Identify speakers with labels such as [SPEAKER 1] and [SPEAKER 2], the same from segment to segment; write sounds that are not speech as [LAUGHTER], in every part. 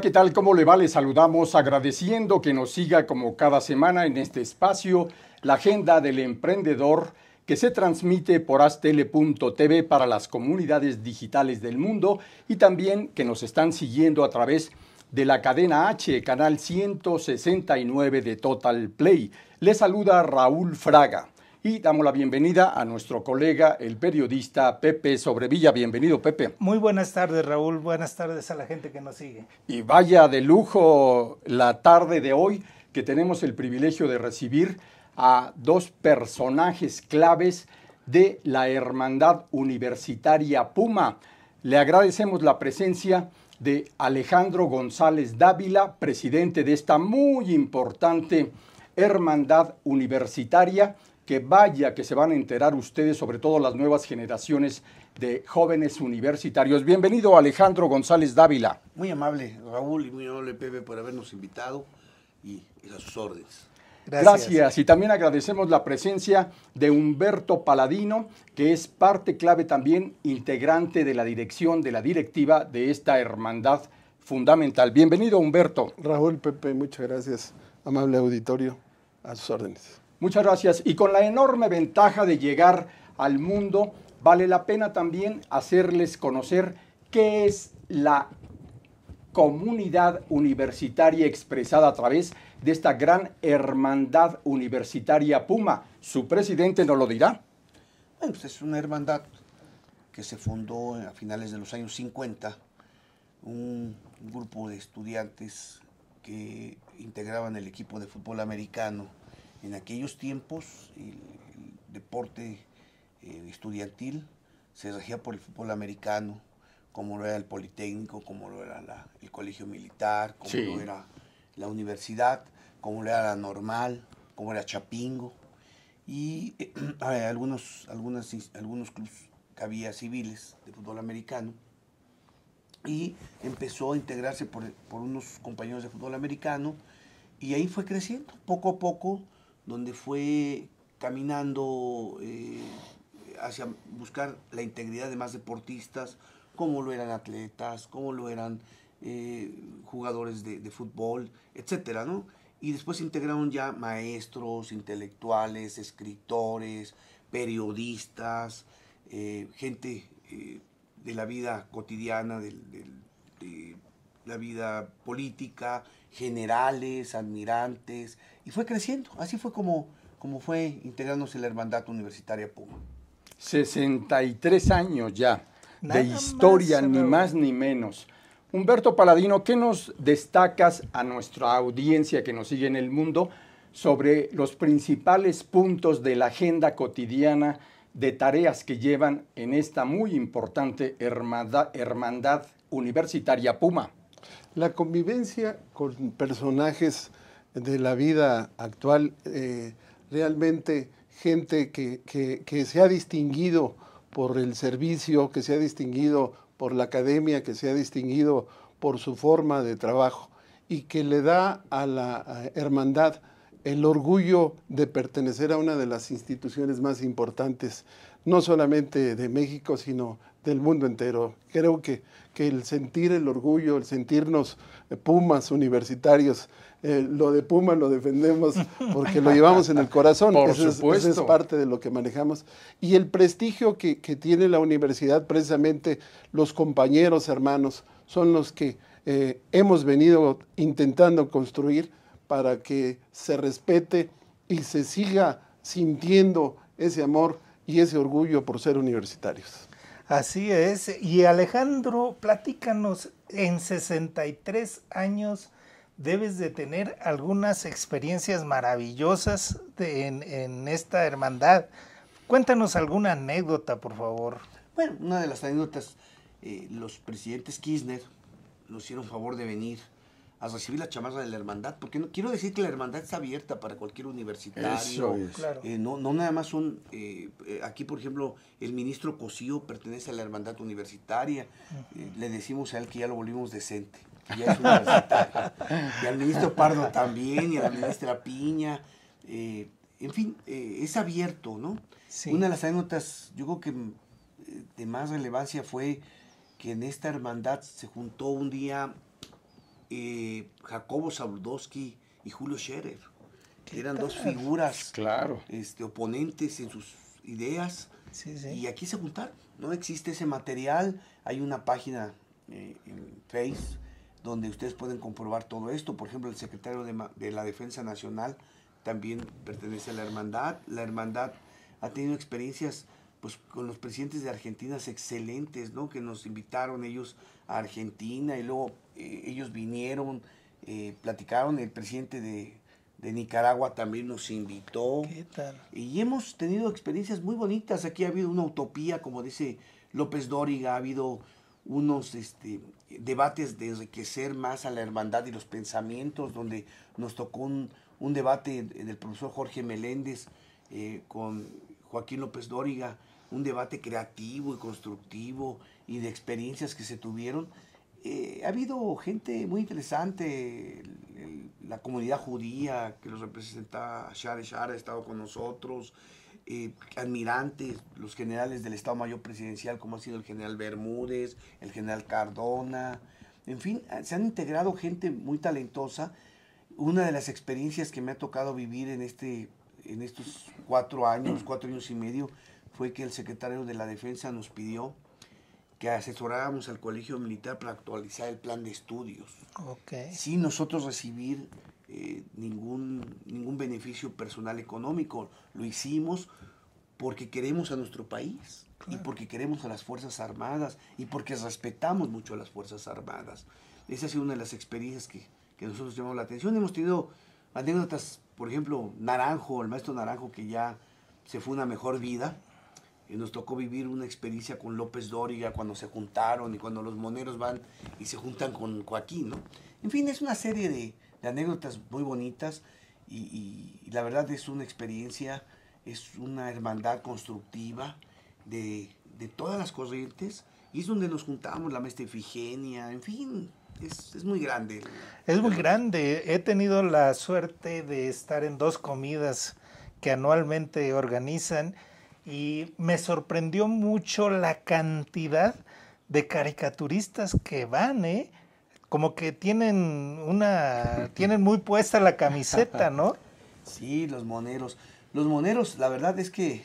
[SPEAKER 1] ¿qué tal? ¿Cómo le va? Le saludamos agradeciendo que nos siga como cada semana en este espacio, la Agenda del Emprendedor, que se transmite por astele.tv para las comunidades digitales del mundo y también que nos están siguiendo a través de la cadena H, canal 169 de Total Play. Le saluda Raúl Fraga. Y damos la bienvenida a nuestro colega, el periodista Pepe Sobrevilla. Bienvenido, Pepe.
[SPEAKER 2] Muy buenas tardes, Raúl. Buenas tardes a la gente que nos sigue.
[SPEAKER 1] Y vaya de lujo la tarde de hoy que tenemos el privilegio de recibir a dos personajes claves de la Hermandad Universitaria Puma. Le agradecemos la presencia de Alejandro González Dávila, presidente de esta muy importante Hermandad Universitaria que vaya que se van a enterar ustedes, sobre todo las nuevas generaciones de jóvenes universitarios. Bienvenido Alejandro González Dávila.
[SPEAKER 3] Muy amable Raúl y muy amable Pepe por habernos invitado y, a sus órdenes. Gracias. Gracias. Y también
[SPEAKER 1] agradecemos la presencia de Humberto Paladino, que es parte clave también integrante de la dirección, de la directiva de esta hermandad fundamental. Bienvenido, Humberto. Raúl Pepe, muchas gracias. Amable auditorio, a sus órdenes. Muchas gracias. Y con la enorme ventaja de llegar al mundo, vale la pena también hacerles conocer qué es la comunidad universitaria expresada a través de esta gran hermandad universitaria Puma. Su presidente nos lo dirá.
[SPEAKER 3] Bueno, pues es una hermandad que se fundó a finales de los años 50, un grupo de estudiantes que integraban el equipo de fútbol americano en aquellos tiempos el, deporte eh, estudiantil se regía por el fútbol americano, como lo era el Politécnico, como lo era el Colegio Militar, como lo era la universidad, como lo era la normal, como era Chapingo. Y eh, [CLEARS THROAT] algunos, algunas, algunos clubes que había civiles de fútbol americano. Y empezó a integrarse por, por unos compañeros de fútbol americano. Y ahí fue creciendo. Poco a poco donde fue caminando eh, hacia buscar la integridad de más deportistas, como lo eran atletas, como lo eran eh, jugadores de, fútbol, etcétera, Y después se integraron ya maestros, intelectuales, escritores, periodistas, eh, gente de la vida cotidiana, de la vida política, generales, admirantes, y fue creciendo. Así fue como, como fue integrándose la Hermandad
[SPEAKER 1] Universitaria Puma. 63 años ya de historia, ni más ni menos. Humberto Paladino, ¿qué nos destacas a nuestra audiencia que nos sigue en el mundo sobre los principales puntos de la agenda cotidiana de tareas que llevan en esta muy importante hermandad universitaria Puma?
[SPEAKER 4] La convivencia con personajes de la vida actual, eh, realmente gente que, que, se ha distinguido por el servicio, que se ha distinguido por la academia, que se ha distinguido por su forma de trabajo y que le da a la hermandad el orgullo de pertenecer a una de las instituciones más importantes, no solamente de México, sino del mundo entero. Creo que, que el sentir el orgullo, el sentirnos eh, pumas universitarios, eh, lo de Puma lo defendemos [LAUGHS] porque lo llevamos en el corazón, eso, Es, parte de lo que manejamos. Y el prestigio que, tiene la universidad, precisamente los compañeros, hermanos, son los que eh, hemos venido intentando construir para que se respete y se siga sintiendo ese amor y ese orgullo por ser universitarios. Así es. Y
[SPEAKER 2] Alejandro, platícanos, en 63 años debes de tener algunas experiencias maravillosas en, en, esta hermandad. Cuéntanos alguna anécdota, por favor. Bueno, una de las anécdotas, eh,
[SPEAKER 3] los presidentes Kirchner nos hicieron favor de venir a recibir la chamarra de la hermandad, porque no, quiero decir que la hermandad está abierta para cualquier universitario. Eso claro. Eh, no, no nada más son, eh, eh, aquí por ejemplo, el ministro Cosío pertenece a la hermandad universitaria, le decimos a él que ya lo volvimos decente, ya es universitario. [LAUGHS] y al ministro Pardo también, y a la ministra Piña, en fin, es abierto, ¿no? Sí. Una de las anécdotas, yo creo que de más relevancia fue que en esta hermandad se juntó un día eh, Jacobo Zabludowski y Julio Scherer. Eran dos figuras claro. este, oponentes en sus ideas. Y aquí se juntaron. No existe ese material. Hay una página eh, en Face donde ustedes pueden comprobar todo esto. Por ejemplo, el secretario de, la Defensa Nacional también pertenece a la hermandad. La hermandad ha tenido experiencias pues, con los presidentes de Argentina excelentes, ¿no? Que nos invitaron ellos a Argentina y luego eh, ellos vinieron, eh, platicaron, el presidente de, Nicaragua también nos invitó. ¿Qué tal? Y hemos tenido experiencias muy bonitas. Aquí ha habido una utopía, como dice López Dóriga, ha habido unos este, debates de enriquecer más a la hermandad y los pensamientos, donde nos tocó un, debate del profesor Jorge Meléndez eh, con Joaquín López Dóriga, un debate creativo y constructivo y de experiencias que se tuvieron eh, ha habido gente muy interesante, la comunidad judía que los representa, Share Share ha estado con nosotros, eh, admirantes, los generales del Estado Mayor Presidencial, como ha sido el general Bermúdez, el general Cardona, en fin, ah, se han integrado gente muy talentosa. Una de las experiencias que me ha tocado vivir en, este, en estos cuatro años, cuatro años y medio, fue que el secretario de la Defensa nos pidió que asesorábamos al colegio militar para actualizar el plan de estudios. Okay. Sin nosotros recibir eh, ningún, ningún beneficio personal económico. Lo hicimos porque queremos a nuestro país y porque queremos a las Fuerzas Armadas y porque respetamos mucho a las Fuerzas Armadas. Esa ha sido una de las experiencias que, que nosotros llamamos la atención. Hemos tenido anécdotas, por ejemplo, Naranjo, el maestro Naranjo que ya se fue una mejor vida y nos tocó vivir una experiencia con López Dóriga cuando se juntaron y cuando los moneros van y se juntan con Joaquín, ¿no? En fin, es una serie de, anécdotas muy bonitas y, la verdad es una experiencia, es una hermandad constructiva de, de todas las corrientes y es donde nos juntamos, la maestra Efigenia en fin,
[SPEAKER 2] es, es, muy grande. Es muy grande. He tenido la suerte de estar en dos comidas que anualmente organizan y me sorprendió mucho la cantidad de caricaturistas que van, ¿eh? Como que tienen una, [LAUGHS] tienen muy puesta la camiseta, ¿no? Sí, los moneros. Los moneros, la verdad es que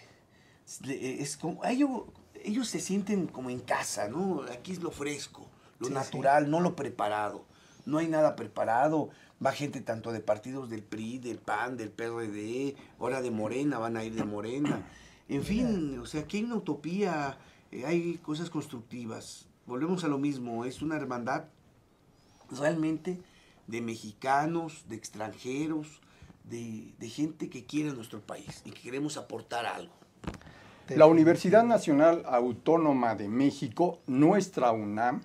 [SPEAKER 3] eh, es como, ellos, se sienten como en casa, ¿no? Aquí es lo fresco, lo natural, no lo preparado. No hay nada preparado. Va gente tanto de partidos del PRI, del PAN, del PRD, ahora de Morena, van a ir de Morena. En fin, o sea, aquí en una utopía, eh, hay cosas constructivas. Volvemos a lo mismo, es una hermandad realmente de mexicanos, de extranjeros, de, gente que quiere nuestro país y que queremos aportar algo.
[SPEAKER 4] La
[SPEAKER 1] Universidad Nacional Autónoma de México, nuestra UNAM,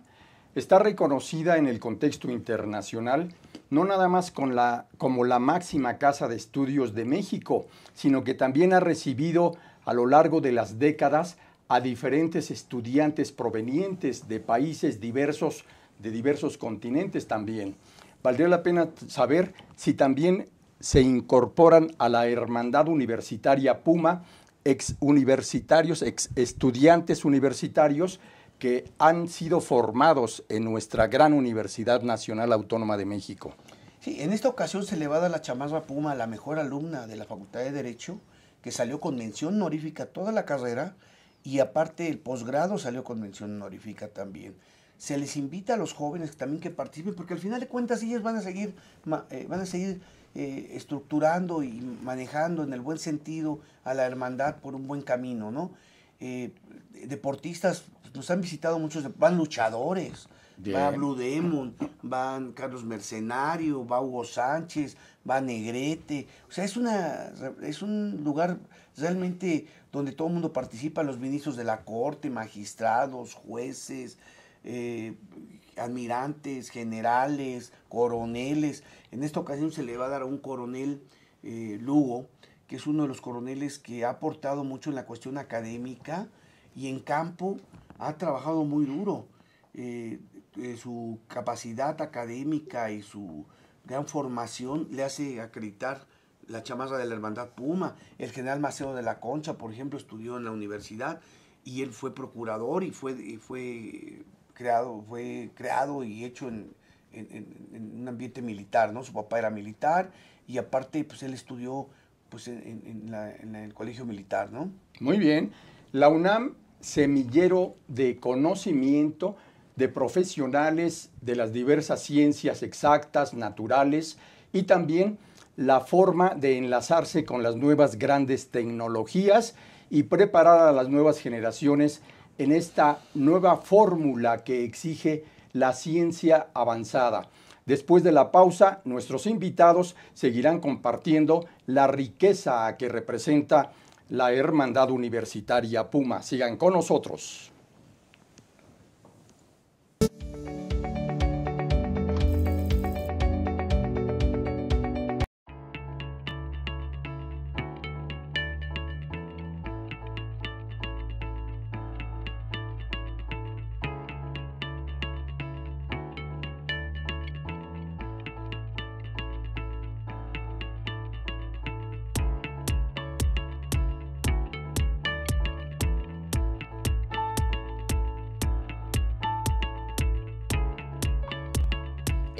[SPEAKER 1] está reconocida en el contexto internacional no nada más con la, como la máxima casa de estudios de México, sino que también ha recibido a lo largo de las décadas a diferentes estudiantes provenientes de países diversos, de diversos continentes también. Valdría la pena saber si también se incorporan a la Hermandad Universitaria Puma ex universitarios, ex estudiantes universitarios que han sido formados en nuestra gran Universidad Nacional Autónoma de México. Sí, en esta ocasión
[SPEAKER 3] se le va a dar la chamarra Puma, la mejor alumna de la Facultad de Derecho, que salió con mención honorífica toda la carrera y aparte el posgrado salió con mención honorífica también. Se les invita a los jóvenes también que participen, porque al final de cuentas ellos van a seguir, eh, van a seguir eh, estructurando y manejando en el buen sentido a la hermandad por un buen camino, ¿no? Eh, deportistas, pues, nos han visitado muchos, van luchadores, va Blue Demon, van Carlos Mercenario, va Hugo Sánchez, va Negrete. O sea, es, una, es un lugar realmente donde todo el mundo participa, los ministros de la corte, magistrados, jueces, eh, admirantes, generales, coroneles. En esta ocasión se le va a dar a un coronel eh, Lugo, que es uno de los coroneles que ha aportado mucho en la cuestión académica y en campo ha trabajado muy duro. Eh, eh, su capacidad académica y su gran formación le hace acreditar la chamarra de la Hermandad Puma. El general Maceo de la Concha, por ejemplo, estudió en la universidad y él fue procurador y fue, creado, fue creado y hecho en, un ambiente militar, ¿no? Su papá era
[SPEAKER 1] militar y aparte, pues él estudió pues, en, el colegio militar, ¿no? Muy bien. La UNAM, semillero de conocimiento de profesionales de las diversas ciencias exactas, naturales y también la forma de enlazarse con las nuevas grandes tecnologías y preparar a las nuevas generaciones en esta nueva fórmula que exige la ciencia avanzada. Después de la pausa, nuestros invitados seguirán compartiendo la riqueza que representa la Hermandad Universitaria Puma. Sigan con nosotros.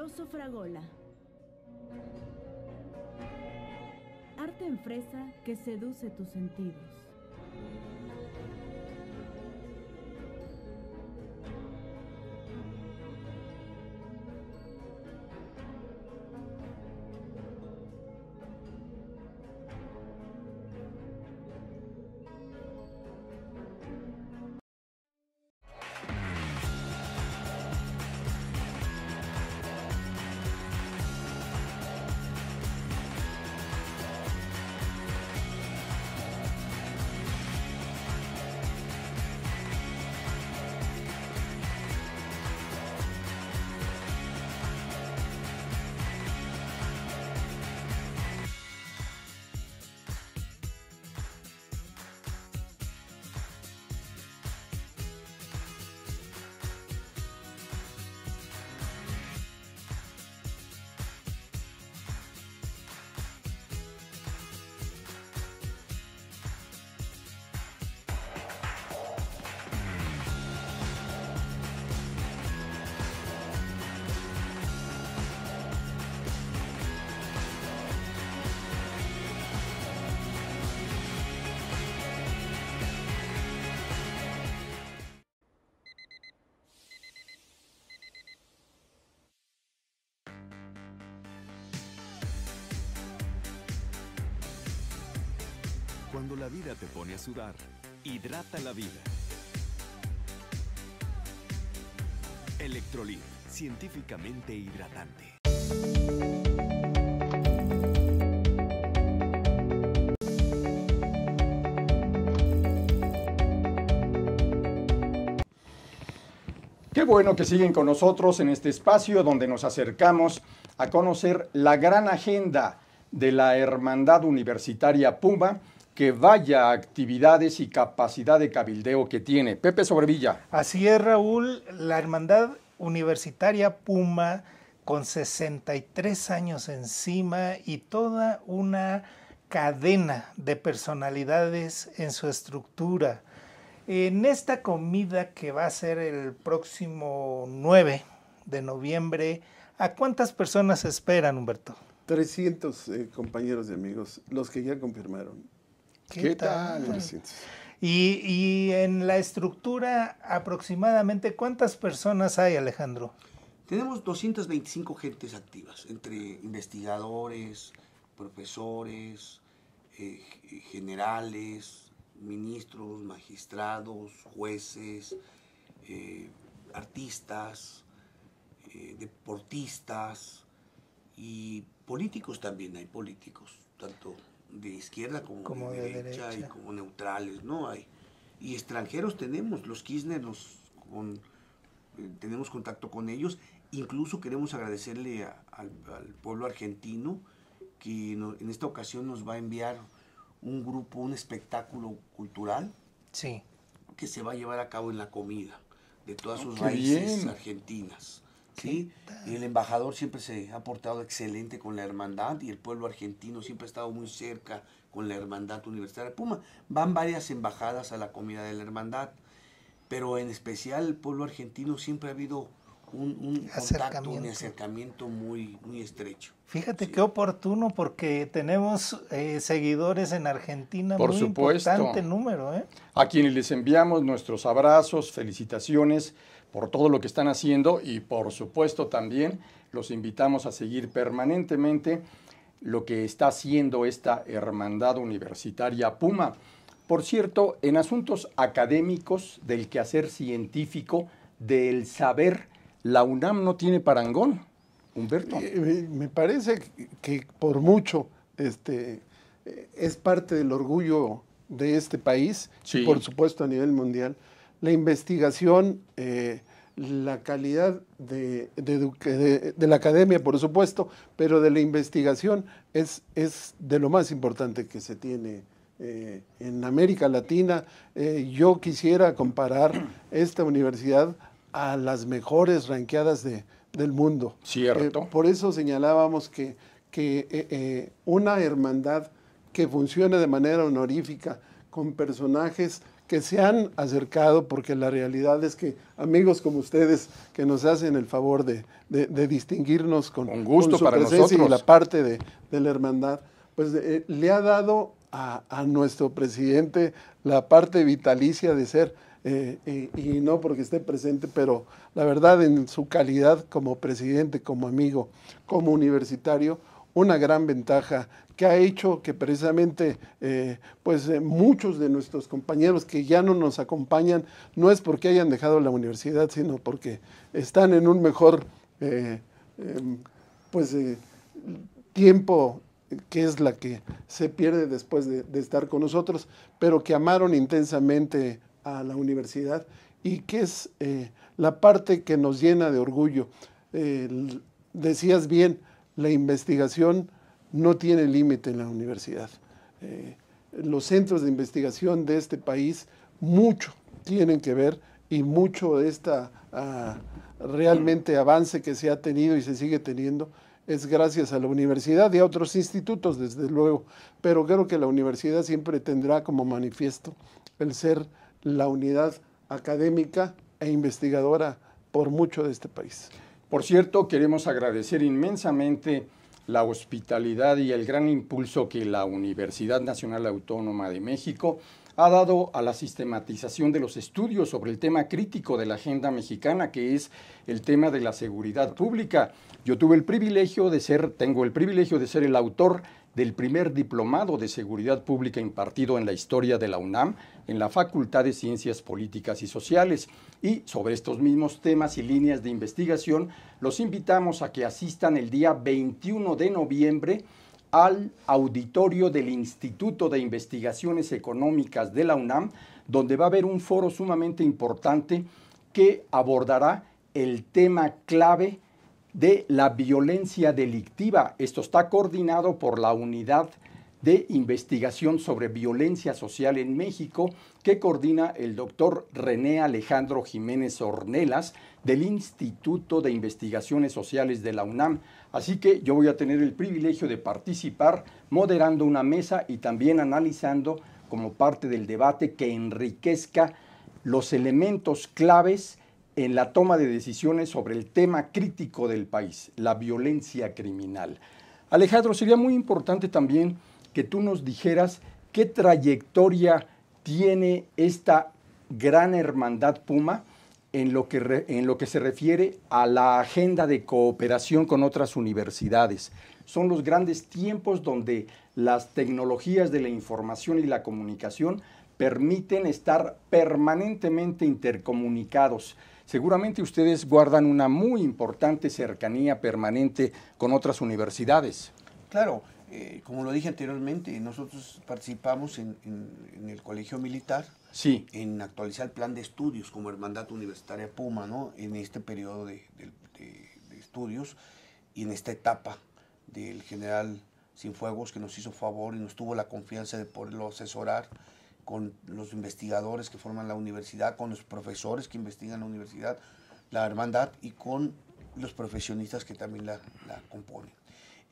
[SPEAKER 2] Osofragola. Arte en fresa que seduce tus sentidos.
[SPEAKER 1] la vida te pone a sudar. Hidrata la vida. Electrolit, científicamente hidratante. Qué bueno que siguen con nosotros en este espacio donde nos acercamos a conocer la gran agenda de la Hermandad Universitaria Puma que vaya actividades y capacidad de cabildeo que tiene. Pepe Sobrevilla.
[SPEAKER 2] Así es, Raúl. La Hermandad Universitaria Puma, con 63 años encima y toda una cadena de personalidades en su estructura. En esta comida que va a ser el próximo 9 de noviembre, ¿a cuántas personas esperan, Humberto? 300 eh, compañeros
[SPEAKER 4] y amigos, los que ya confirmaron
[SPEAKER 2] ¿Qué, tal? Y, en la estructura, aproximadamente, ¿cuántas personas hay, Alejandro? Tenemos 225 gentes activas, entre investigadores,
[SPEAKER 3] profesores, eh, generales, ministros, magistrados, jueces, eh, artistas, eh, deportistas y políticos también, hay políticos, tanto de izquierda como, de, derecha, y como neutrales, ¿no? Hay, y extranjeros tenemos, los Kirchner los, eh, tenemos contacto con ellos, incluso queremos agradecerle al, pueblo argentino que en esta ocasión nos va a enviar un grupo, un espectáculo cultural sí. que se va a llevar a cabo en la comida de todas ah, sus raíces argentinas. ¿sí? El embajador siempre se ha portado excelente con la hermandad y el pueblo argentino siempre ha estado muy cerca con la hermandad universitaria Puma. Van varias embajadas a la comida de la hermandad, pero en especial el pueblo argentino siempre ha habido un, acercamiento. contacto, un acercamiento muy, estrecho.
[SPEAKER 2] Fíjate qué oportuno porque tenemos eh, seguidores en Argentina, por muy supuesto. importante número. ¿eh?
[SPEAKER 1] A quienes les enviamos nuestros abrazos, felicitaciones por todo lo que están haciendo y por supuesto también los invitamos a seguir permanentemente lo que está haciendo esta hermandad universitaria Puma. Por cierto, en asuntos académicos del quehacer científico, del saber, la UNAM no
[SPEAKER 4] tiene parangón. Humberto. Eh, eh, me parece que por mucho este, eh, es parte del orgullo de este país, y por supuesto a nivel mundial, la investigación, eh, la calidad de, la academia, por supuesto, pero de la investigación es, es de lo más importante que se tiene. Eh, en América Latina, eh, yo quisiera comparar [CLEARS THROAT] esta universidad a las mejores ranqueadas del mundo. Cierto. por eso señalábamos que, que una hermandad que funcione de manera honorífica con personajes que se han acercado, porque la realidad es que amigos como ustedes que nos hacen el favor de, distinguirnos con, con gusto su presencia y la parte de, la hermandad, pues eh, le ha dado a, nuestro presidente la parte vitalicia de ser, eh, eh, y no porque esté presente, pero la verdad en su calidad como presidente, como amigo, como universitario, una gran ventaja que ha hecho que precisamente eh, pues, eh, muchos de nuestros compañeros que ya no nos acompañan, no es porque hayan dejado la universidad, sino porque están en un mejor eh, em, pues, tiempo que es la que se pierde después de, estar con nosotros, pero que amaron intensamente a la universidad y que es la parte que nos llena de orgullo. decías bien, la investigación no tiene límite en la universidad. Eh, los centros de investigación de este país mucho tienen que ver y mucho de este realmente avance que se ha tenido y se sigue teniendo es gracias a la universidad y a otros institutos, desde luego, pero creo que la universidad siempre tendrá como manifiesto el ser la unidad académica e investigadora por mucho de este país.
[SPEAKER 1] Por cierto, queremos agradecer inmensamente la hospitalidad y el gran impulso que la Universidad Nacional Autónoma de México ha dado a la sistematización de los estudios sobre el tema crítico de la agenda mexicana, que es el tema de la seguridad pública. Yo tuve el privilegio de ser, tengo el privilegio de ser el autor del primer diplomado de seguridad pública impartido en la historia de la UNAM en la Facultad de Ciencias Políticas y Sociales. Y sobre estos mismos temas y líneas de investigación, los invitamos a que asistan el día 21 de noviembre al auditorio del Instituto de Investigaciones Económicas de la UNAM, donde va a haber un foro sumamente importante que abordará el tema clave de la violencia delictiva. Esto está coordinado por la Unidad de Investigación sobre Violencia Social en México, que coordina el doctor René Alejandro Jiménez Ornelas del Instituto de Investigaciones Sociales de la UNAM. Así que yo voy a tener el privilegio de participar moderando una mesa y también analizando como parte del debate que enriquezca los elementos claves en la toma de decisiones sobre el tema crítico del país, la violencia criminal. Alejandro, sería muy importante también que tú nos dijeras qué trayectoria tiene esta gran hermandad Puma en lo que, se refiere a la agenda de cooperación con otras universidades. Son los grandes tiempos donde las tecnologías de la información y la comunicación permiten estar permanentemente intercomunicados. Seguramente ustedes guardan una muy importante cercanía permanente con otras universidades. Claro, eh,
[SPEAKER 3] como lo dije anteriormente, nosotros participamos en, el Colegio Militar, sí. en actualizar el plan de estudios como Hermandad Universitaria Puma, ¿no? en este periodo de, estudios y en esta etapa del general Sinfuegos que nos hizo favor y nos tuvo la confianza de poderlo asesorar con los investigadores que forman la universidad, con los profesores que investigan la universidad, la hermandad y con los profesionistas que también la, componen.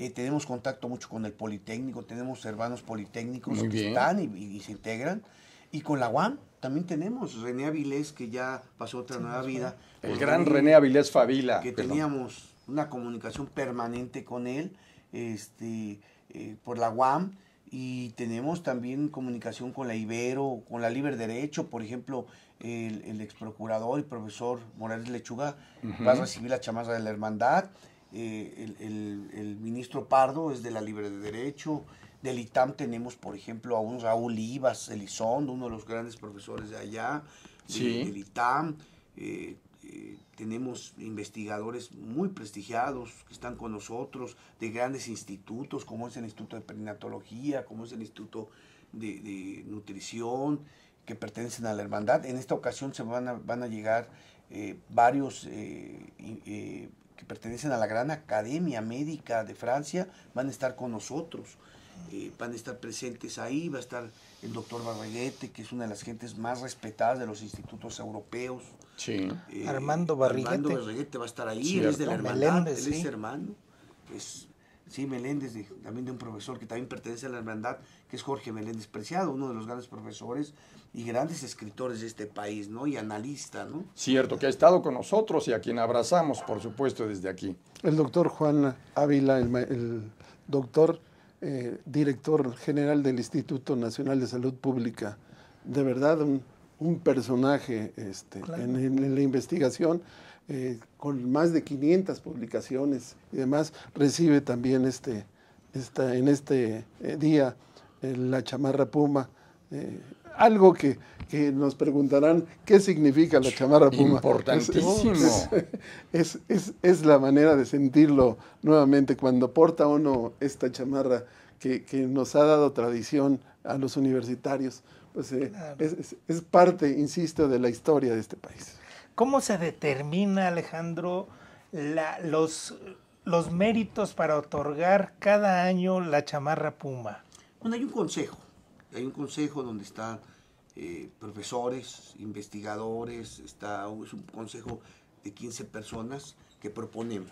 [SPEAKER 3] Eh, tenemos contacto mucho con el Politécnico, tenemos hermanos politécnicos que están y, se integran. Y con la UAM también tenemos René Avilés, que ya pasó otra nueva vida. El gran René, Avilés Favila. Que
[SPEAKER 1] teníamos
[SPEAKER 3] una comunicación permanente con él este, eh, por la UAM y tenemos también comunicación con la Ibero, con la Liber Derecho, por ejemplo, el, el ex procurador y profesor Morales Lechuga va a recibir la chamarra de la Hermandad, eh, el, ministro Pardo es de la Libre de Derecho, del ITAM tenemos, por ejemplo, a un Raúl Ibas Elizondo, uno de los grandes profesores de allá, sí. del, ITAM, eh, eh, tenemos investigadores muy prestigiados que están con nosotros, de grandes institutos, como es el Instituto de Perinatología, como es el Instituto de, Nutrición, que pertenecen a la hermandad. En esta ocasión se van a, llegar eh, varios eh, que pertenecen a la gran Academia Médica de Francia, van a estar con nosotros. Eh, van a estar presentes ahí, va a estar el doctor Barriguete, que es una de las gentes más respetadas de los institutos europeos.
[SPEAKER 1] Sí. Eh, Armando Barriguete. va a estar ahí, es de la hermandad, es hermano.
[SPEAKER 3] sí, Meléndez, también de un profesor que también pertenece a la hermandad, que es Jorge Meléndez Preciado, uno de los grandes profesores y grandes escritores de este
[SPEAKER 1] país, ¿no? Y analista, ¿no? Cierto, que ha estado con nosotros y a quien abrazamos, por supuesto, desde aquí.
[SPEAKER 4] El doctor Juan Ávila, el doctor eh, director general del Instituto Nacional de Salud Pública. De verdad, un, personaje este, en, la investigación, eh, con más de 500 publicaciones y demás, recibe también este, en este eh, día la chamarra Puma. algo que que nos preguntarán qué significa la chamarra puma. Importantísimo. Es, la manera de sentirlo nuevamente cuando porta uno esta chamarra que, nos ha dado tradición a los universitarios. Pues eh, es parte, insisto, de la historia de este país.
[SPEAKER 2] ¿Cómo se determina, Alejandro, los, los méritos para otorgar cada año la chamarra Puma?
[SPEAKER 3] Bueno, hay un consejo. Hay un consejo donde está... Eh, profesores, investigadores, está, es un consejo de 15 personas que proponemos.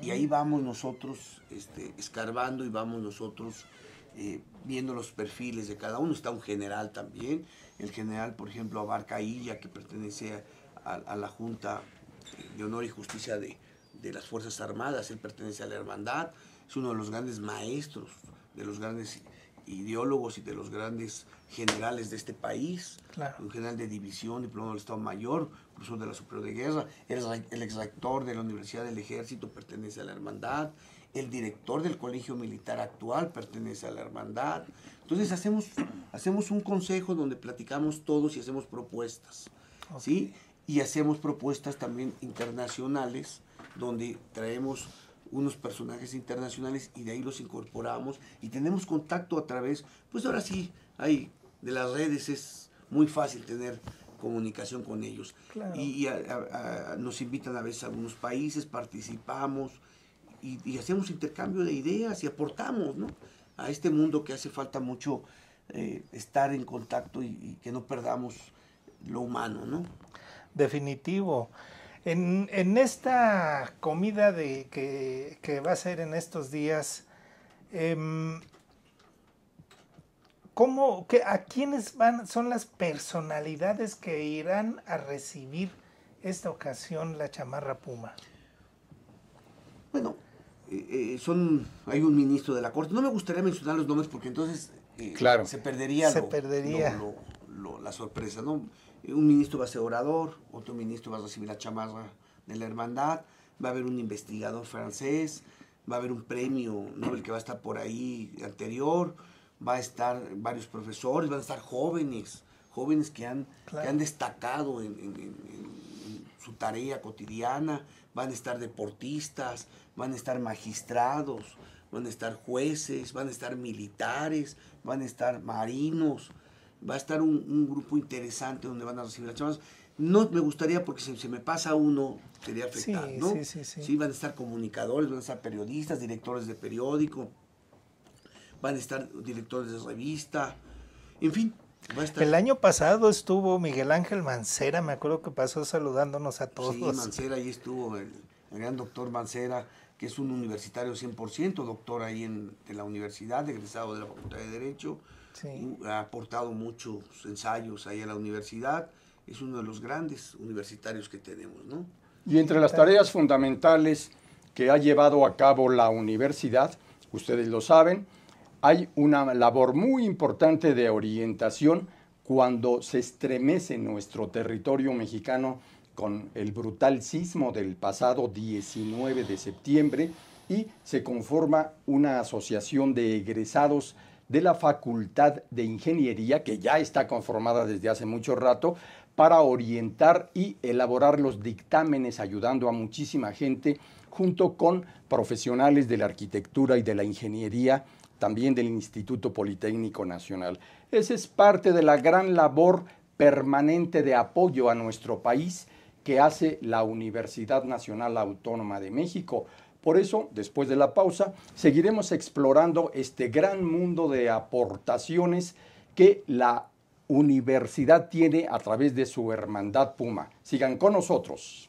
[SPEAKER 3] Y ahí vamos nosotros este, escarbando y vamos nosotros eh, viendo los perfiles de cada uno. Está un general también. El general, por ejemplo, abarca que pertenece a, a, la Junta de Honor y Justicia de, de las Fuerzas Armadas. Él pertenece a la Hermandad. Es uno de los grandes maestros, de los grandes ideólogos y de los grandes generales de este país, un general de división, diplomado del Estado Mayor, profesor de la Superior de Guerra, el, el exrector de la Universidad del Ejército pertenece a la Hermandad, el director del Colegio Militar actual pertenece a la Hermandad. Entonces hacemos, hacemos un consejo donde platicamos todos y hacemos propuestas, Y hacemos propuestas también internacionales donde traemos unos personajes internacionales y de ahí los incorporamos y tenemos contacto a través, pues ahora sí, ahí de las redes es muy fácil tener comunicación con ellos. Y, nos invitan a veces a algunos países, participamos y, hacemos intercambio de ideas y aportamos ¿no? a este mundo que hace falta mucho eh, estar en contacto y, y que no perdamos lo
[SPEAKER 2] humano. ¿no? Definitivo. En, esta comida de, que, va a ser en estos días, em, ¿cómo, que, ¿a quiénes van, son las personalidades que irán a recibir esta ocasión la chamarra Puma?
[SPEAKER 3] Bueno, eh, eh, son, hay un ministro de la Corte. No me gustaría mencionar los nombres porque entonces eh, claro. se perdería, se perdería. la sorpresa. ¿no? un ministro va a ser orador, otro ministro va a recibir la chamarra de la hermandad, va a haber un investigador francés, va a haber un premio Nobel que va a estar por ahí anterior, va a estar varios profesores, van a estar jóvenes, jóvenes que han, han destacado en, su tarea cotidiana, van a estar deportistas, van a estar magistrados, van a estar jueces, van a estar militares, van a estar marinos, va a estar un, grupo interesante donde van a recibir las chavas No me gustaría porque si se me pasa uno, sería afectado, ¿no? Sí, sí, sí. Sí, van a estar comunicadores, van a estar periodistas, directores de periódico, van a estar directores de revista, en fin. El
[SPEAKER 2] año pasado estuvo Miguel Ángel Mancera, me acuerdo que pasó saludándonos a todos. Sí, Mancera,
[SPEAKER 3] ahí estuvo el, gran doctor Mancera, que es un universitario 100%, doctor ahí en, en la universidad, egresado de la Facultad de Derecho ha aportado muchos ensayos ahí a la universidad, es uno de los grandes universitarios que tenemos, Y entre las tareas
[SPEAKER 1] fundamentales que ha llevado a cabo la universidad, ustedes lo saben, hay una labor muy importante de orientación cuando se estremece nuestro territorio mexicano con el brutal sismo del pasado 19 de septiembre y se conforma una asociación de egresados de la Facultad de Ingeniería, que ya está conformada desde hace mucho rato, para orientar y elaborar los dictámenes, ayudando a muchísima gente, junto con profesionales de la arquitectura y de la ingeniería, también del Instituto Politécnico Nacional. Esa es parte de la gran labor permanente de apoyo a nuestro país que hace la Universidad Nacional Autónoma de México por eso, después de la pausa, seguiremos explorando este gran mundo de aportaciones que la universidad tiene a través de su hermandad Puma. Sigan con nosotros.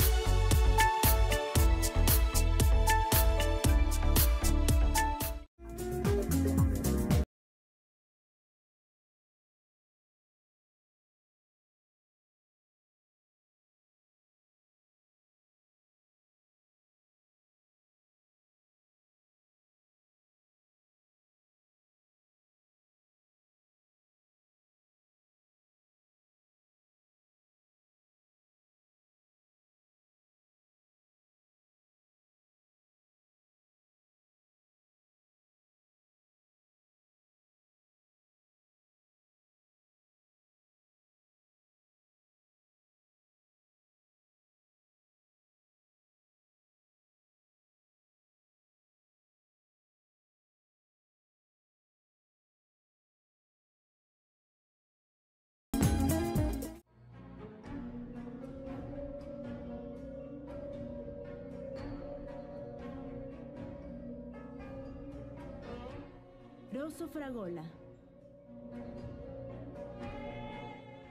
[SPEAKER 2] Rosso Fragola.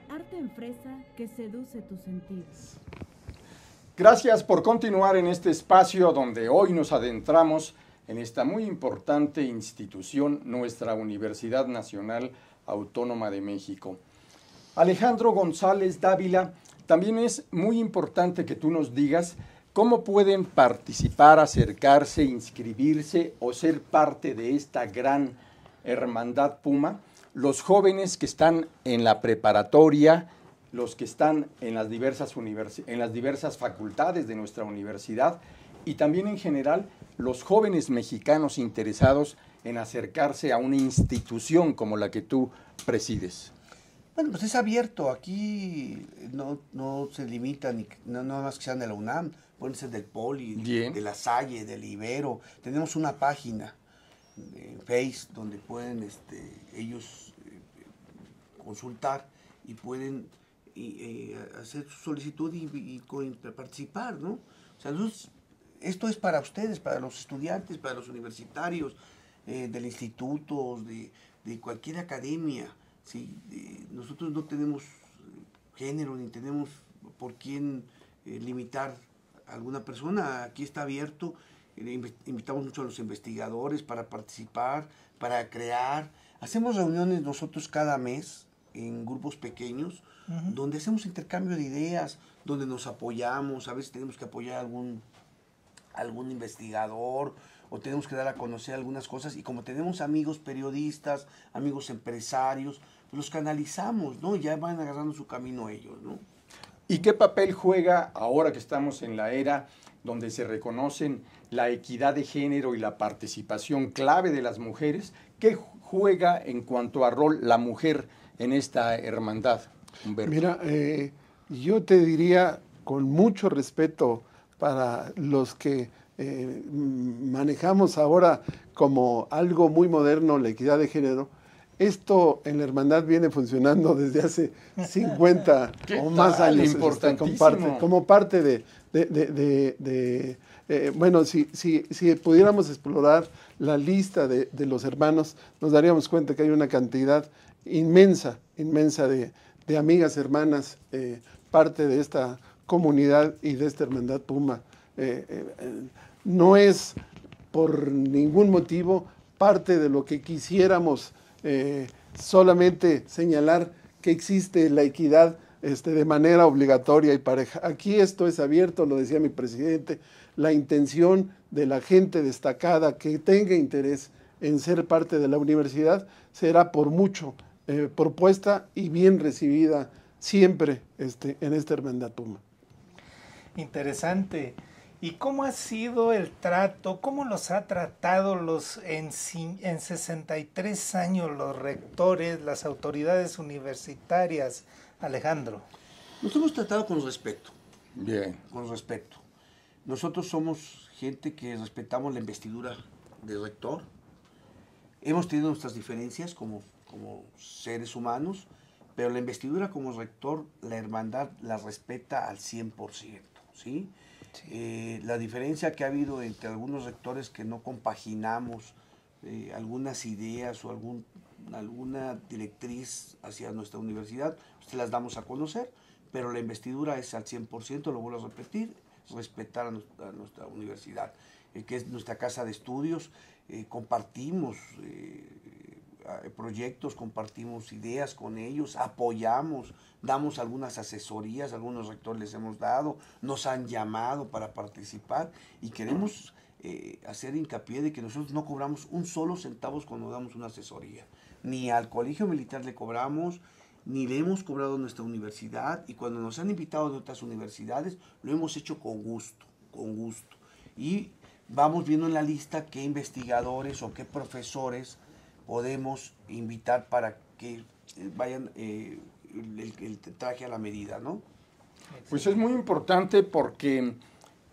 [SPEAKER 2] Arte en fresa que seduce tus sentidos.
[SPEAKER 1] Gracias por continuar en este espacio donde hoy nos adentramos en esta muy importante institución, nuestra Universidad Nacional Autónoma de México. Alejandro González Dávila, también es muy importante que tú nos digas cómo pueden participar, acercarse, inscribirse o ser parte de esta gran Hermandad Puma, los jóvenes que están en la preparatoria, los que están en las diversas, en las diversas facultades de nuestra universidad y también en general los jóvenes mexicanos interesados en acercarse a una institución como la que tú presides?
[SPEAKER 3] Bueno, pues es abierto. Aquí no, se limita, ni, no, más que sean de la UNAM, pueden ser del Poli, de la Salle, del Ibero. Tenemos una página en Face, donde pueden este, ellos eh, consultar y pueden y, eh, hacer su solicitud y, participar, ¿no? O sea, esto es para ustedes, para los estudiantes, para los universitarios eh, del instituto, de, de cualquier academia. ¿sí? nosotros no tenemos género ni tenemos por quién limitar a alguna persona. Aquí está abierto eh, invitamos mucho a los investigadores para participar, para crear. Hacemos reuniones nosotros cada mes en grupos pequeños, donde hacemos intercambio de ideas, donde nos apoyamos, a veces tenemos que apoyar a algún, algún investigador o tenemos que dar a conocer algunas cosas y como tenemos amigos periodistas, amigos empresarios, los canalizamos, ¿no? Ya van agarrando su camino ellos, ¿no?
[SPEAKER 1] ¿Y qué papel juega ahora que estamos en la era donde se reconocen la equidad de género y la participación clave de las mujeres, ¿qué juega en cuanto a rol la mujer en esta hermandad? Mira,
[SPEAKER 4] eh, yo te diría con mucho respeto para los que eh, manejamos ahora como algo muy moderno la equidad de género, esto en la hermandad viene funcionando desde hace 50 [LAUGHS] o más años. como parte, de eh, bueno, si, pudiéramos explorar la lista de, los hermanos, nos daríamos cuenta que hay una cantidad inmensa, inmensa de, amigas, hermanas, eh, parte de esta comunidad y de esta hermandad Puma. Eh, no es por ningún motivo parte de lo que quisiéramos solamente señalar que existe la equidad este, de manera obligatoria y pareja. Aquí esto es abierto, lo decía mi presidente, la intención de la gente destacada que tenga interés en ser parte de la universidad será por mucho eh, propuesta y bien recibida siempre este, en este hermandatum
[SPEAKER 2] Interesante. ¿Y cómo ha sido el trato? ¿Cómo los ha tratado los en, en 63 años los rectores, las autoridades universitarias? Alejandro.
[SPEAKER 3] Nos hemos tratado con respeto. Bien. Con respeto. Nosotros somos gente que respetamos la investidura del rector. Hemos tenido nuestras diferencias como, seres humanos, pero la investidura como rector, la hermandad la respeta al 100%. ¿sí? Eh, la diferencia que ha habido entre algunos rectores que no compaginamos eh, algunas ideas o algún, alguna directriz hacia nuestra universidad, se las damos a conocer, pero la investidura es al 100%, lo vuelvo a repetir, respetar a, nuestra, universidad, eh, que es nuestra casa de estudios, eh, compartimos eh, proyectos, compartimos ideas con ellos, apoyamos, damos algunas asesorías, algunos rectores les hemos dado, nos han llamado para participar y queremos hacer hincapié de que nosotros no cobramos un solo centavo cuando damos una asesoría. Ni al colegio militar le cobramos, ni le hemos cobrado nuestra universidad y cuando nos han invitado de otras universidades lo hemos hecho con gusto, con gusto. Y vamos viendo en la lista qué investigadores o qué profesores podemos invitar para que eh, vayan eh, el, traje a la medida, ¿no?
[SPEAKER 1] Pues es muy importante porque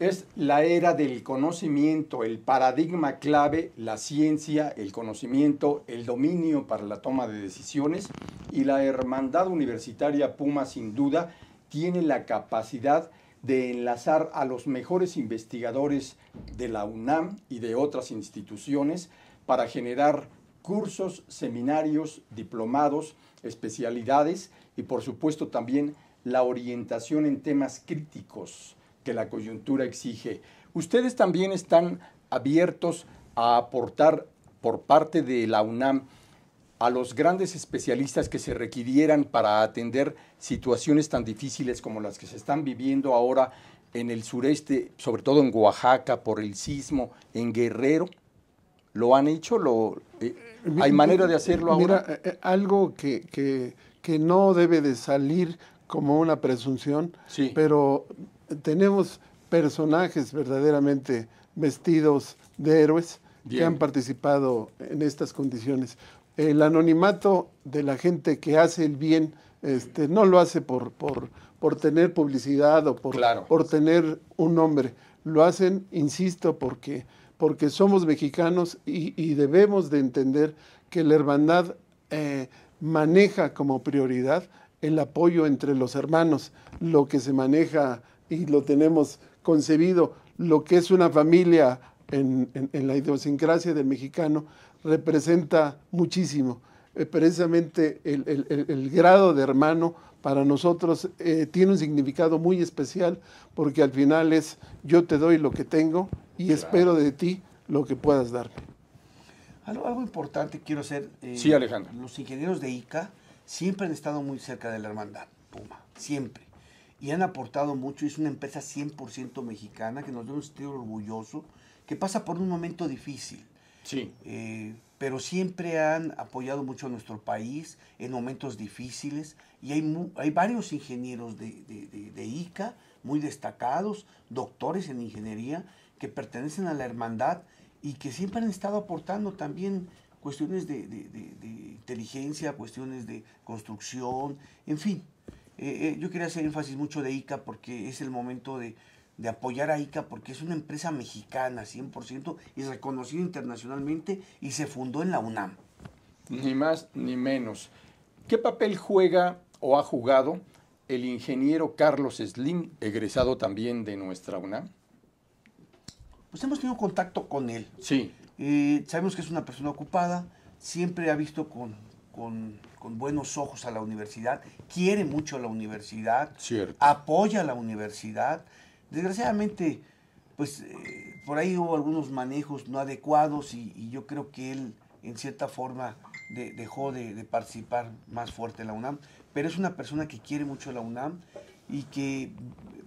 [SPEAKER 1] es la era del conocimiento, el paradigma clave, la ciencia, el conocimiento, el dominio para la toma de decisiones y la hermandad universitaria Puma sin duda tiene la capacidad de enlazar a los mejores investigadores de la UNAM y de otras instituciones para generar cursos, seminarios, diplomados, especialidades y por supuesto también la orientación en temas críticos que la coyuntura exige. Ustedes también están abiertos a aportar por parte de la UNAM a los grandes especialistas que se requirieran para atender situaciones tan difíciles como las que se están viviendo ahora en el sureste, sobre todo en Oaxaca, por el sismo, en Guerrero? ¿Lo han hecho? Eh, ¿Hay manera de hacerlo ahora?
[SPEAKER 4] Mira, eh, eh, algo que, que, no debe de salir como una presunción, sí. pero tenemos personajes verdaderamente vestidos de héroes que han participado en estas condiciones. El anonimato de la gente que hace el bien este, no lo hace por, por, por tener publicidad o por, por tener un nombre. Lo hacen, insisto, porque, porque somos mexicanos y, debemos de entender que la hermandad eh, maneja como prioridad el apoyo entre los hermanos, lo que se maneja y lo tenemos concebido, lo que es una familia en, la idiosincrasia del mexicano, representa muchísimo. Eh, precisamente el, grado de hermano para nosotros eh, tiene un significado muy especial porque al final es yo te doy lo que tengo y espero de ti lo que puedas darme.
[SPEAKER 3] Algo, importante quiero hacer. Eh, sí, Alejandro. Los ingenieros de ICA siempre han estado muy cerca de la hermandad Puma, siempre y han aportado mucho. Es una empresa 100% mexicana que nos debe un estilo orgulloso, que pasa por un momento difícil. Sí. Eh, pero siempre han apoyado mucho a nuestro país en momentos difíciles y hay, hay varios ingenieros de, de, de, ICA muy destacados, doctores en ingeniería, que pertenecen a la hermandad y que siempre han estado aportando también cuestiones de inteligencia, cuestiones de construcción, en fin, eh, yo quería hacer énfasis mucho de ICA porque es el momento de, apoyar a ICA porque es una empresa mexicana 100% y reconocida internacionalmente y se fundó en la UNAM.
[SPEAKER 1] Ni más ni menos. ¿Qué papel juega o ha jugado el ingeniero Carlos Slim, egresado también de nuestra UNAM? Pues hemos
[SPEAKER 3] tenido contacto con él. Sí. Eh, sabemos que es una persona ocupada, siempre ha visto con con buenos ojos a la universidad, quiere mucho a la universidad, apoya a la universidad. Desgraciadamente, pues eh, por ahí hubo algunos manejos no adecuados y, yo creo que él, en cierta forma, dejó de, participar más fuerte en la UNAM. Pero es una persona que quiere mucho a la UNAM y que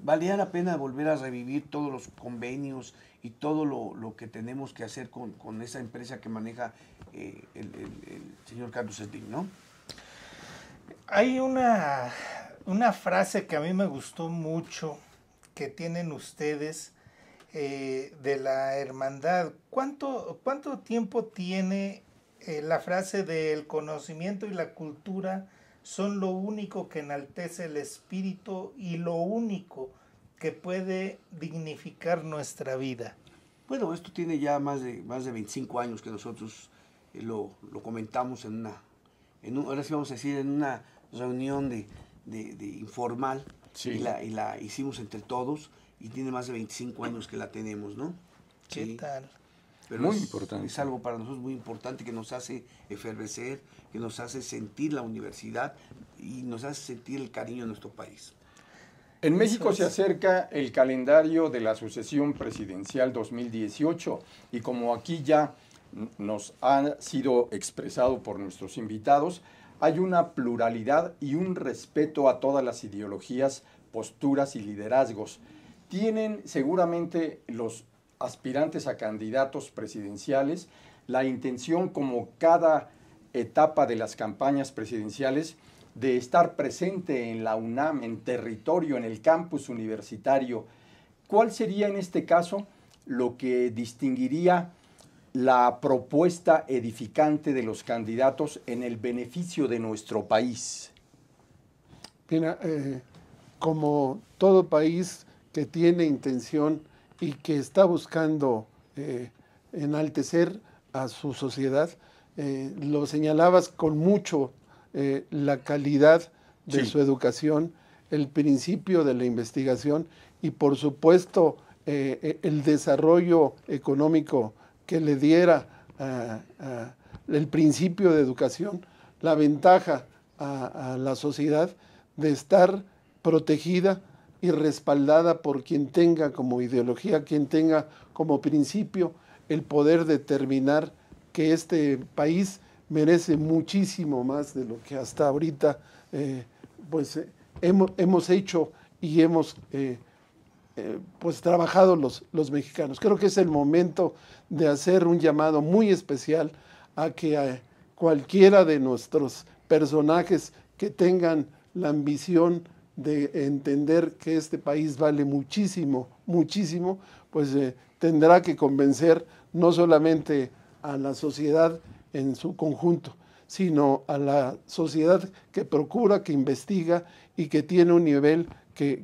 [SPEAKER 3] valía la pena volver a revivir todos los convenios y todo lo, que tenemos que hacer con, esa empresa que maneja eh, el, señor
[SPEAKER 2] Carlos Slim, ¿no? Hay una, una frase que a mí me gustó mucho que tienen ustedes eh, de la hermandad. ¿Cuánto, cuánto tiempo tiene eh, la frase del el conocimiento y la cultura son lo único que enaltece el espíritu y lo único que puede dignificar nuestra vida?
[SPEAKER 3] Bueno, esto tiene ya más de, más de 25 años que nosotros eh, lo, comentamos en una, en ahora sí vamos a decir, en una reunión de, de, informal y, la, y, la, hicimos entre todos y tiene más de 25 años que la tenemos, ¿no? ¿Qué tal?
[SPEAKER 1] Pero muy importante. Es
[SPEAKER 3] algo para nosotros muy importante que nos hace efervecer,
[SPEAKER 1] que nos hace sentir la universidad y nos hace sentir el cariño de nuestro país.
[SPEAKER 4] En México se acerca
[SPEAKER 1] el calendario de la sucesión presidencial 2018 y como aquí ya nos ha sido expresado por nuestros invitados, hay una pluralidad y un respeto a todas las ideologías, posturas y liderazgos. Tienen seguramente los aspirantes a candidatos presidenciales la intención, como cada etapa de las campañas presidenciales, de estar presente en la UNAM, en territorio, en el campus universitario. ¿Cuál sería en este caso lo que distinguiría la propuesta edificante de los candidatos en el beneficio de nuestro país?
[SPEAKER 4] Mira, eh, como todo país que tiene intención y que está buscando eh, enaltecer a su sociedad, eh, lo señalabas con mucho la calidad de su educación, el principio de la investigación y por supuesto el desarrollo económico que le diera eh, eh, el principio de educación, la ventaja a, la sociedad de estar protegida y respaldada por quien tenga como ideología, quien tenga como principio el poder determinar que este país merece muchísimo más de lo que hasta ahorita eh, pues, hemos, hecho y hemos eh, pues trabajado los, los mexicanos. Creo que es el momento de hacer un llamado muy especial a que eh, cualquiera de nuestros personajes que tengan la ambición de entender que este país vale muchísimo, muchísimo, pues eh, tendrá que convencer no solamente a la sociedad en su conjunto, sino a la sociedad que procura, que investiga y que tiene un nivel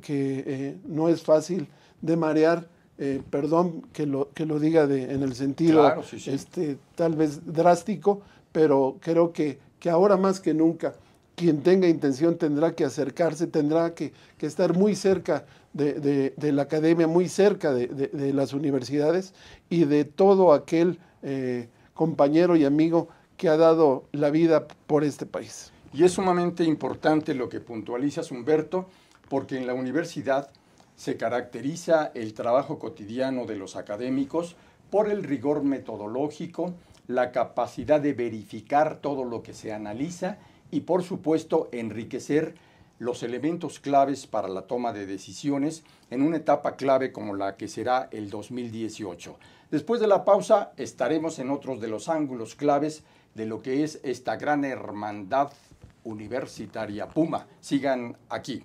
[SPEAKER 4] que, eh, no es fácil de marear. Eh, perdón que lo, que lo diga en el sentido Este, tal vez drástico, pero creo que, que ahora más que nunca quien tenga intención tendrá que acercarse, tendrá que, estar muy cerca de, la academia, muy cerca de, las universidades y de todo aquel eh, compañero y amigo que ha dado la vida por este país.
[SPEAKER 1] Y es sumamente importante lo que puntualizas, Humberto, porque en la universidad se caracteriza el trabajo cotidiano de los académicos por el rigor metodológico, la capacidad de verificar todo lo que se analiza y por supuesto enriquecer los elementos claves para la toma de decisiones en una etapa clave como la que será el 2018. Después de la pausa estaremos en otros de los ángulos claves de lo que es esta gran hermandad universitaria Puma. Sigan aquí.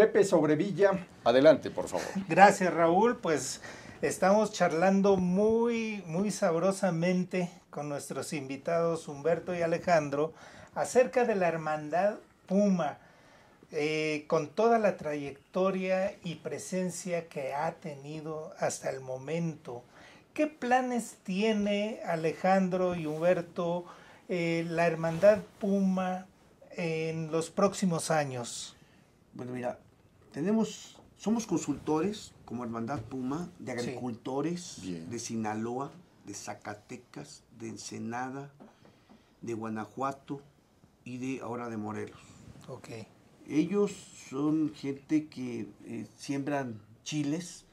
[SPEAKER 2] Pepe Sobrevilla,
[SPEAKER 1] adelante, por favor.
[SPEAKER 2] Gracias, Raúl. Pues estamos charlando muy, muy sabrosamente con nuestros invitados Humberto y Alejandro acerca de la hermandad Puma. Eh, con toda la trayectoria y presencia que ha tenido hasta el momento. ¿Qué planes tiene Alejandro y Humberto eh, la Hermandad Puma en los próximos años?
[SPEAKER 3] Bueno, mira, tenemos, somos consultores como Hermandad
[SPEAKER 2] Puma, de
[SPEAKER 3] agricultores de Sinaloa, de Zacatecas, de Ensenada, de Guanajuato y de ahora de Morelos. Ellos son gente que eh, siembran chiles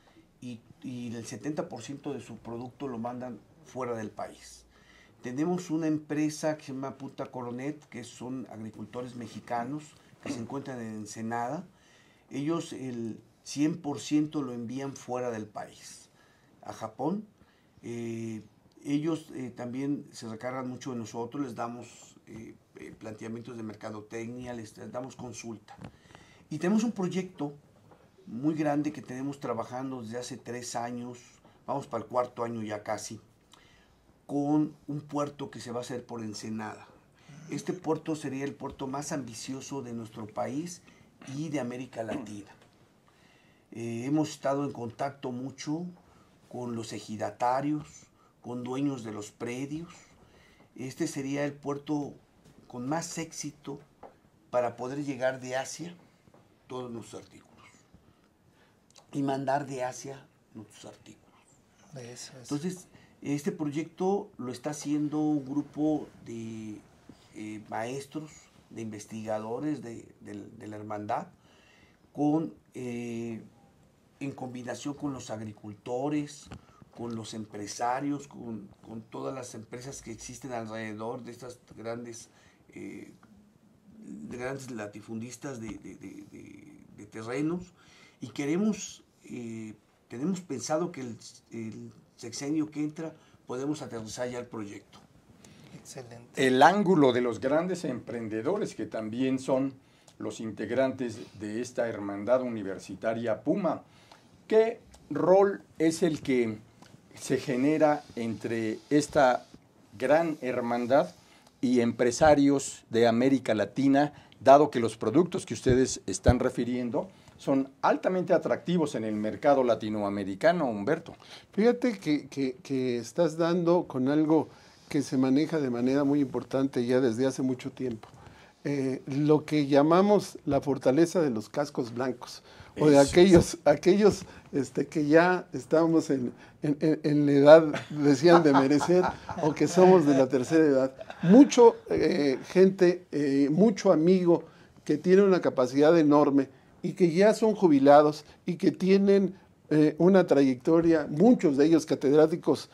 [SPEAKER 3] y, el 70% de su producto lo mandan fuera del país. Tenemos una empresa que se llama Punta Coronet, que son agricultores mexicanos que se encuentran en Ensenada ellos el 100% lo envían fuera del país, a Japón. Eh, ellos eh, también se recargan mucho de nosotros, les damos eh, planteamientos de mercadotecnia, les, les damos consulta. Y tenemos un proyecto muy grande que tenemos trabajando desde hace tres años, vamos para el cuarto año ya casi, con un puerto que se va a hacer por Ensenada. Este puerto sería el puerto más ambicioso de nuestro país y de América Latina. Eh, hemos estado en contacto mucho con los ejidatarios, con dueños de los predios. Este sería el puerto con más éxito para poder llegar de Asia todos nuestros artículos y mandar de Asia nuestros artículos. Entonces, este proyecto lo está haciendo un grupo de eh, maestros de investigadores de, la hermandad, con, eh, en combinación con los agricultores, con los empresarios, con, todas las empresas que existen alrededor de estas grandes, eh, grandes latifundistas de, terrenos. Y queremos, eh, tenemos pensado que el, el sexenio que entra podemos aterrizar ya el proyecto
[SPEAKER 1] el ángulo de los grandes emprendedores que también son los integrantes de esta hermandad universitaria Puma. ¿Qué rol es el que se genera entre esta gran hermandad y empresarios de América Latina, dado que los productos que ustedes están refiriendo son altamente atractivos en el mercado latinoamericano, Humberto?
[SPEAKER 4] Fíjate que estás dando con algo que se maneja de manera muy importante ya desde hace mucho tiempo. Eh, lo que llamamos la fortaleza de los cascos blancos
[SPEAKER 2] o de aquellos,
[SPEAKER 4] aquellos este, que ya estamos en, la edad, decían, de merecer, [LAUGHS] o que somos de la tercera edad. Mucho eh, gente, eh, mucho amigo que tiene una capacidad enorme y que ya son jubilados y que tienen una trayectoria, muchos de ellos catedráticos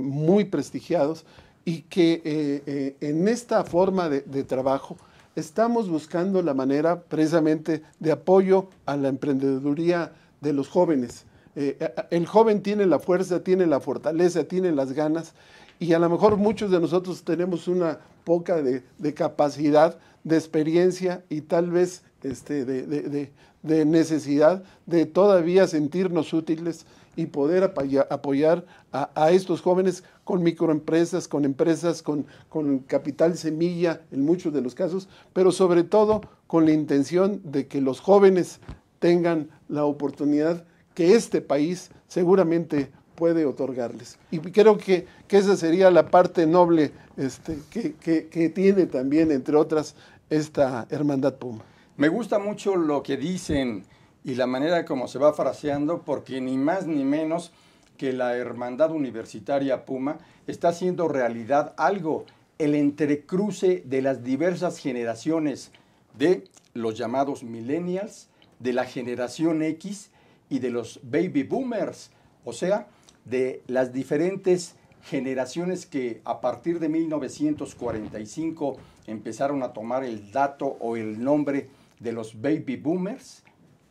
[SPEAKER 4] muy prestigiados, y que eh, eh, en esta forma de, trabajo estamos buscando la manera precisamente de apoyo a la emprendeduría de los jóvenes. Eh, el joven tiene la fuerza, tiene la fortaleza, tiene las ganas y a lo mejor muchos de nosotros tenemos una poca de, capacidad, de experiencia y tal vez este, de necesidad de todavía sentirnos útiles y poder apoyar a, estos jóvenes con microempresas, con empresas, con, con capital semilla en muchos de los casos, pero sobre todo con la intención de que los jóvenes tengan la oportunidad que este país seguramente puede otorgarles. Y creo que, esa sería la parte noble este, que, que tiene también, entre otras, esta Hermandad Puma. Me gusta mucho lo
[SPEAKER 1] que dicen y la manera como se va fraseando, porque ni más ni menos que la hermandad universitaria Puma está haciendo realidad algo, el entrecruce de las diversas generaciones de los llamados millennials, de la generación X y de los baby boomers, o sea, de las diferentes generaciones que a partir de 1945 empezaron a tomar el dato o el nombre de los baby boomers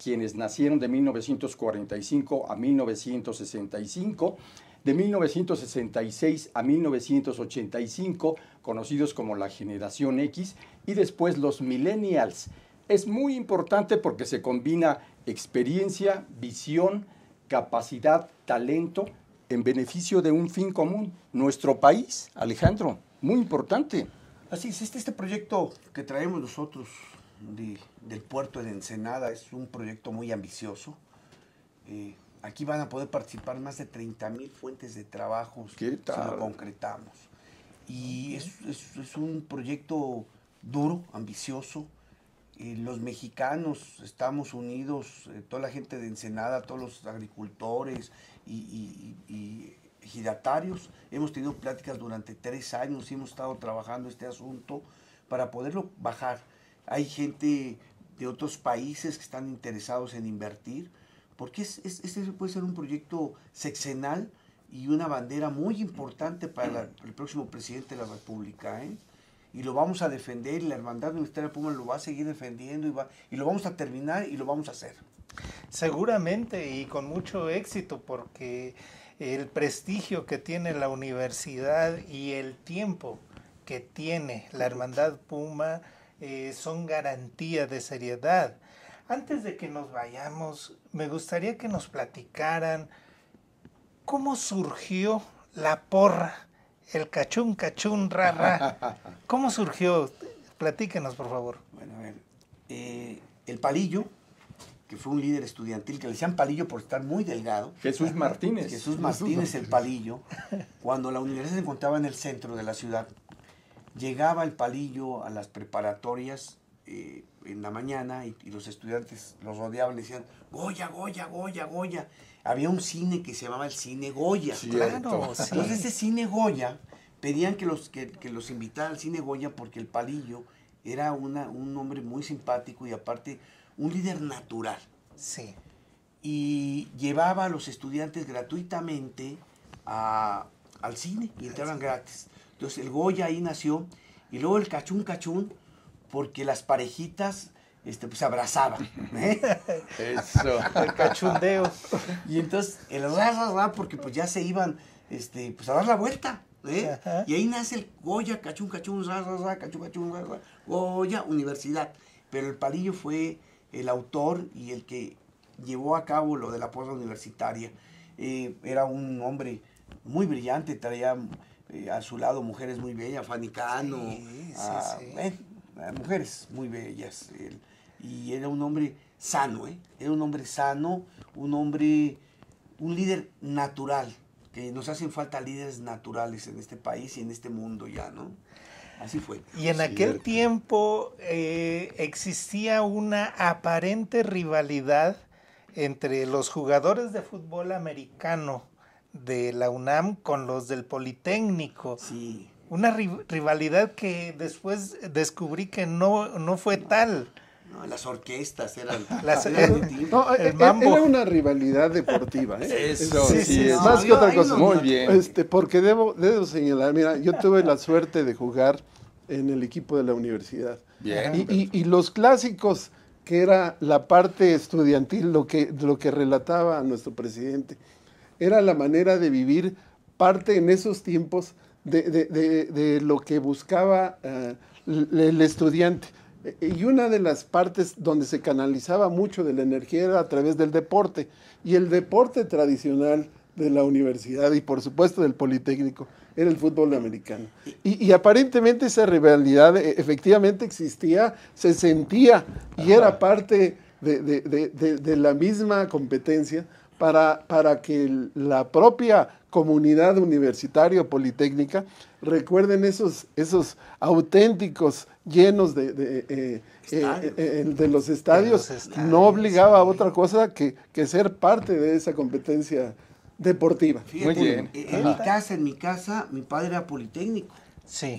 [SPEAKER 1] quienes nacieron de 1945 a 1965, de 1966 a 1985, conocidos como la generación X, y después los millennials. Es muy importante porque se combina experiencia, visión, capacidad, talento, en beneficio de un fin común, nuestro país, Alejandro. Muy importante. Así es, este, este proyecto que traemos nosotros del puerto de Ensenada.
[SPEAKER 3] Es un proyecto muy ambicioso. Eh, aquí van a poder participar más de 30 mil fuentes de trabajo si lo concretamos. Y es, es, un proyecto duro, ambicioso. Eh, los mexicanos estamos unidos, eh, toda la gente de Ensenada, todos los agricultores y, y, y giratarios. Hemos tenido pláticas durante tres años y hemos estado trabajando este asunto para poderlo bajar hay gente de otros países que están interesados en invertir, porque este puede ser un proyecto sexenal y una bandera muy importante para el próximo presidente de la República. ¿eh? Y lo vamos a defender y la Hermandad Ministerio Puma lo va a seguir defendiendo va, y lo vamos a terminar
[SPEAKER 2] y lo vamos a hacer. Seguramente y con mucho éxito porque el prestigio que tiene la universidad y el tiempo que tiene la Hermandad Puma eh, son garantía de seriedad. Antes de que nos vayamos, me gustaría que nos platicaran cómo surgió la porra, el cachún, cachún, rara. [LAUGHS] ¿Cómo surgió? Platíquenos, por favor. Bueno, a eh, el palillo,
[SPEAKER 3] que fue un líder estudiantil, que le decían palillo por estar muy delgado. Jesús Martínez. Jesús Martínez, el palillo, cuando la universidad se encontraba en el centro de la ciudad, Llegaba el palillo a las preparatorias eh, en la mañana y, los estudiantes los rodeaban y decían, Goya, Goya, Goya, Goya. Había un cine que se llamaba el Cine Goya. Claro, sí. Entonces ese Cine Goya, pedían que los, que, los invitara al Cine Goya porque el palillo era un hombre muy simpático y aparte un líder natural. Sí. Y llevaba a los estudiantes gratuitamente al cine y entraban gratis. Entonces el Goya ahí nació y luego el cachún cachún porque las parejitas este, pues, se abrazaban. ¿eh?
[SPEAKER 4] [LAUGHS] Eso. el cachundeo.
[SPEAKER 3] Y entonces el ra, porque pues ya se iban este, pues, a dar la vuelta. ¿eh? Y ahí nace el Goya, cachún cachún, ra, ra, ra, cachún cachún, Goya, universidad. Pero el palillo fue el autor y el que llevó a cabo lo de la posa universitaria. Eh, era un hombre muy brillante, traía a su lado mujeres muy bellas, fanicano sí, sí, eh, mujeres muy bellas. y era un hombre sano, ¿eh? Era un hombre sano, un hombre, un líder natural, que nos hacen falta líderes naturales en este país y en este mundo ya, ¿no? Así fue. Y en aquel
[SPEAKER 2] tiempo eh, existía una aparente rivalidad entre los jugadores de fútbol americano de la UNAM con los del Politécnico. Sí. Una rivalidad que después descubrí que no, no fue tal. las orquestas eran.
[SPEAKER 4] [LAUGHS] Las, eh, no, eh, eh, Era una rivalidad deportiva, Eso, sí, Más que otra cosa. Muy bien. Este, porque debo, debo señalar, mira, yo tuve la suerte de jugar en el equipo de la universidad. Y, los clásicos, que era la parte estudiantil, lo que, lo que relataba nuestro presidente era la manera de vivir parte en esos tiempos de, lo que buscaba eh, el estudiante. E, y una de las partes donde se canalizaba mucho de la energía era a través del deporte. Y el deporte tradicional de la universidad y por supuesto del Politécnico era el fútbol americano. Y, aparentemente esa rivalidad e, efectivamente existía, se sentía y era parte de, la misma competencia para, que la propia comunidad universitaria politécnica recuerden esos, esos auténticos llenos de, de, eh, eh, eh, los estadios, no obligaba a otra cosa que, ser parte de esa competencia deportiva. en mi
[SPEAKER 3] casa, en mi casa, mi padre era politécnico.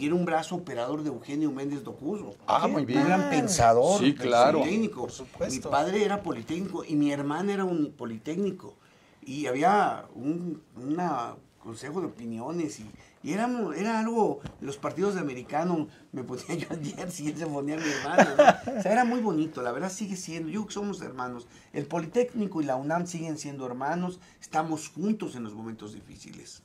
[SPEAKER 3] Y era un brazo operador de Eugenio Méndez Docuso. Ah, muy bien. Gran pensador. Sí, claro. Politécnico. Por supuesto. Mi padre era politécnico y mi hermana era un politécnico. Y había un una consejo de opiniones y, y era, algo, los partidos de americano me ponía [LAUGHS] yo al jersey ponía a mi hermana. O sea, era muy bonito, la verdad sigue siendo, yo que somos hermanos. El Politécnico y la UNAM siguen siendo hermanos, estamos juntos en los momentos difíciles.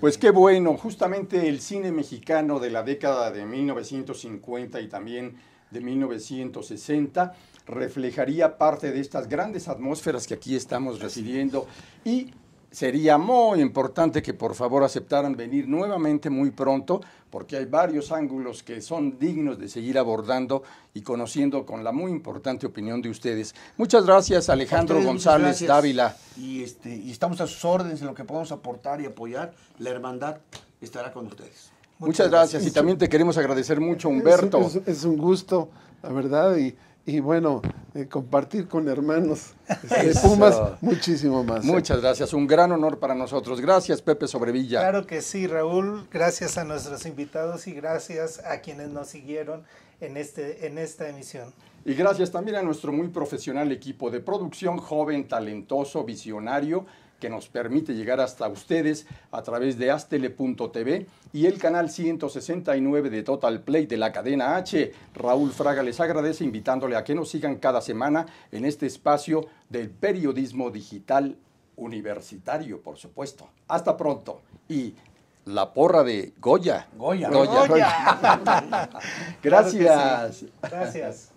[SPEAKER 3] Pues qué
[SPEAKER 1] bueno, justamente el cine mexicano de la década de 1950 y también de 1960 reflejaría parte de estas grandes atmósferas que aquí estamos recibiendo y sería muy importante que por favor aceptaran venir nuevamente muy pronto, porque hay varios ángulos que son dignos de seguir abordando y conociendo con la muy importante opinión de ustedes. Muchas gracias, Alejandro González Dávila. Y, este,
[SPEAKER 3] y estamos a sus órdenes en lo que podemos aportar y apoyar. La hermandad estará con ustedes. Muchas, gracias. Y también
[SPEAKER 4] te queremos agradecer mucho, Humberto. Es, es un gusto, la verdad. y y bueno, eh, compartir con hermanos [LAUGHS] de Pumas muchísimo más. ¿eh? Muchas
[SPEAKER 1] gracias, un gran honor para nosotros. Gracias, Pepe Sobrevilla. Claro
[SPEAKER 2] que sí, Raúl, gracias a nuestros invitados y gracias a quienes nos siguieron en, este, en esta emisión.
[SPEAKER 1] Y gracias también a nuestro muy profesional equipo de producción, joven, talentoso, visionario que nos permite llegar hasta ustedes a través de astele.tv y el canal 169 de Total Play de la cadena H. Raúl Fraga les agradece invitándole a que nos sigan cada semana en este espacio del periodismo digital universitario, por supuesto. Hasta pronto y la porra de Goya. Goya. Gracias.
[SPEAKER 2] Gracias.